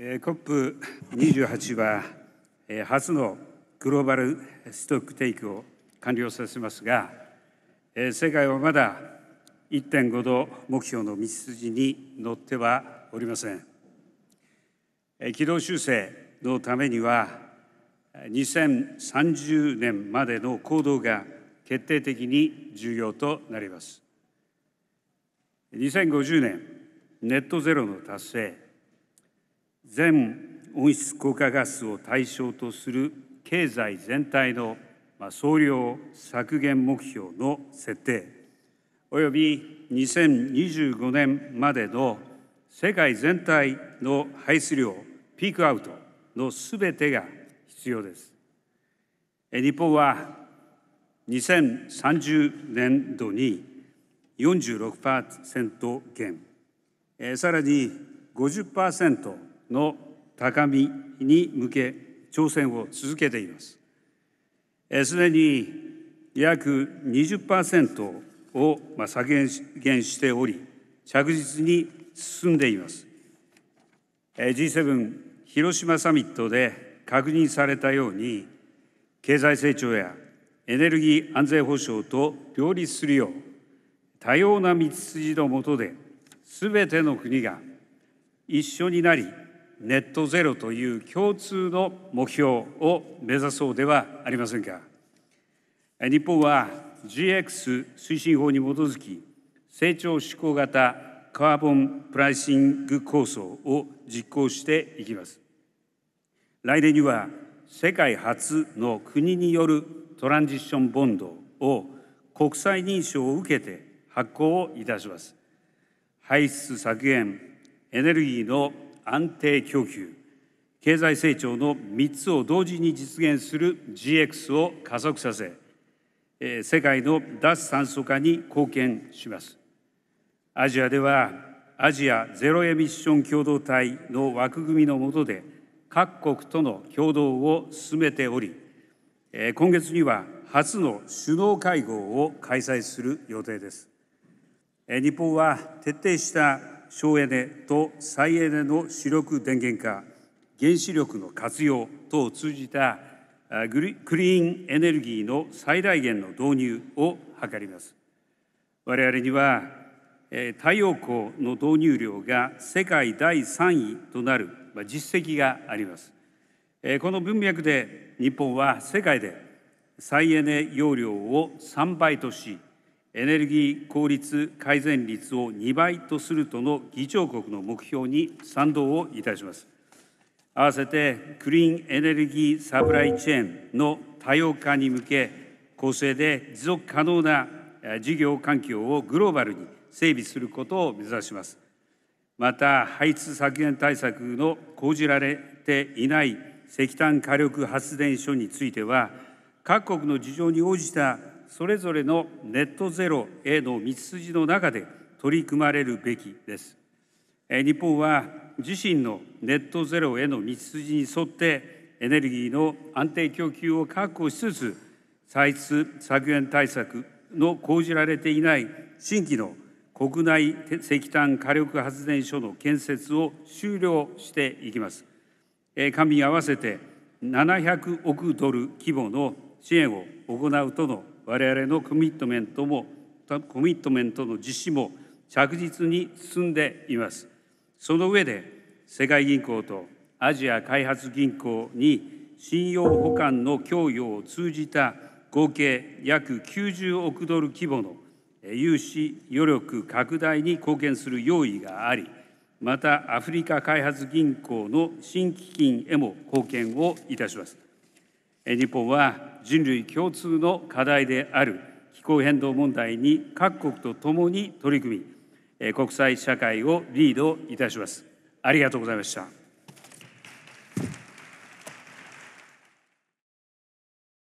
COP28 は初のグローバルストックテイクを完了させますが世界はまだ1.5度目標の道筋に乗ってはおりません軌道修正のためには2030年までの行動が決定的に重要となります2050年ネットゼロの達成全温室効果ガスを対象とする経済全体の総量削減目標の設定および2025年までの世界全体の排出量ピークアウトのすべてが必要です。日本は2030年度に46%減さらに50%の高みに向け挑戦を続けていますすでに約20%を削減しており着実に進んでいます G7 広島サミットで確認されたように経済成長やエネルギー安全保障と両立するよう多様な道筋の下とで全ての国が一緒になりネットゼロという共通の目標を目指そうではありませんか日本は GX 推進法に基づき成長志向型カーボンプライシング構想を実行していきます来年には世界初の国によるトランジッションボンドを国際認証を受けて発行をいたします排出削減エネルギーの安定供給経済成長の3つを同時に実現する GX を加速させ世界の脱炭素化に貢献しますアジアではアジアゼロエミッション共同体の枠組みの下で各国との共同を進めており今月には初の首脳会合を開催する予定です日本は徹底した省エネと再エネの主力電源化、原子力の活用等を通じたクリーンエネルギーの最大限の導入を図ります。我々には太陽光の導入量が世界第3位となる実績があります。この文脈で日本は世界で再エネ容量を3倍とし、エネルギー効率改善率を2倍とするとの議長国の目標に賛同をいたします。併せてクリーンエネルギーサプライチェーンの多様化に向け公正で持続可能な事業環境をグローバルに整備することを目指します。また排出削減対策の講じられていない石炭火力発電所については各国の事情に応じたそれぞれのネットゼロへの道筋の中で取り組まれるべきです。日本は自身のネットゼロへの道筋に沿ってエネルギーの安定供給を確保しつつ歳出削減対策の講じられていない新規の国内石炭火力発電所の建設を終了していきます。官民合わせて700億ドル規模の支援を行うとの我々のコミットメントもコミットメントの実施も着実に進んでいますその上で世界銀行とアジア開発銀行に信用保管の供与を通じた合計約90億ドル規模の融資余力拡大に貢献する用意がありまたアフリカ開発銀行の新基金へも貢献をいたします。日本は人類共通の課題である気候変動問題に各国と共に取り組み国際社会をリードいたしますありがとうございました